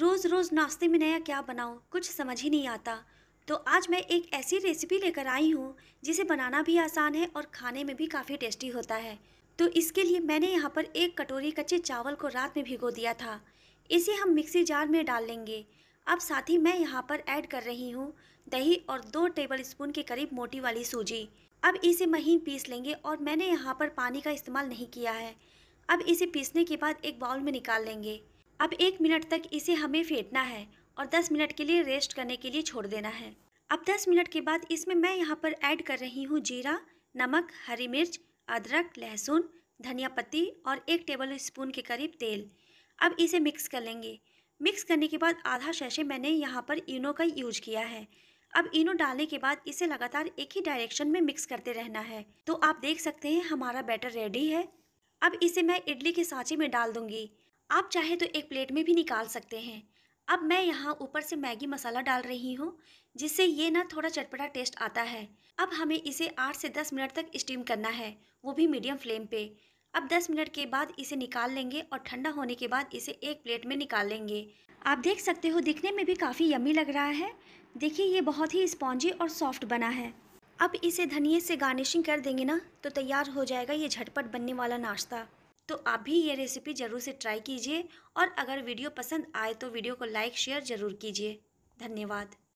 रोज़ रोज़ नाश्ते में नया क्या बनाऊँ कुछ समझ ही नहीं आता तो आज मैं एक ऐसी रेसिपी लेकर आई हूँ जिसे बनाना भी आसान है और खाने में भी काफ़ी टेस्टी होता है तो इसके लिए मैंने यहाँ पर एक कटोरी कच्चे चावल को रात में भिगो दिया था इसे हम मिक्सी जार में डाल लेंगे अब साथ ही मैं यहाँ पर ऐड कर रही हूँ दही और दो टेबल स्पून के करीब मोटी वाली सूजी अब इसे महीन पीस लेंगे और मैंने यहाँ पर पानी का इस्तेमाल नहीं किया है अब इसे पीसने के बाद एक बाउल में निकाल लेंगे अब एक मिनट तक इसे हमें फेंटना है और 10 मिनट के लिए रेस्ट करने के लिए छोड़ देना है अब 10 मिनट के बाद इसमें मैं यहाँ पर ऐड कर रही हूँ जीरा नमक हरी मिर्च अदरक लहसुन धनिया पत्ती और एक टेबल स्पून के करीब तेल अब इसे मिक्स कर लेंगे मिक्स करने के बाद आधा शैशे मैंने यहाँ पर इनो का यूज किया है अब इनो डालने के बाद इसे लगातार एक ही डायरेक्शन में मिक्स करते रहना है तो आप देख सकते हैं हमारा बैटर रेडी है अब इसे मैं इडली के सांचे में डाल दूंगी आप चाहे तो एक प्लेट में भी निकाल सकते हैं अब मैं यहाँ ऊपर से मैगी मसाला डाल रही हूँ जिससे ये ना थोड़ा चटपटा टेस्ट आता है अब हमें इसे आठ से दस मिनट तक स्टीम करना है वो भी मीडियम फ्लेम पे अब 10 मिनट के बाद इसे निकाल लेंगे और ठंडा होने के बाद इसे एक प्लेट में निकाल लेंगे आप देख सकते हो दिखने में भी काफ़ी यमी लग रहा है देखिए ये बहुत ही स्पॉन्जी और सॉफ्ट बना है अब इसे धनिए से गार्निशिंग कर देंगे ना तो तैयार हो जाएगा ये झटपट बनने वाला नाश्ता तो आप भी ये रेसिपी ज़रूर से ट्राई कीजिए और अगर वीडियो पसंद आए तो वीडियो को लाइक शेयर ज़रूर कीजिए धन्यवाद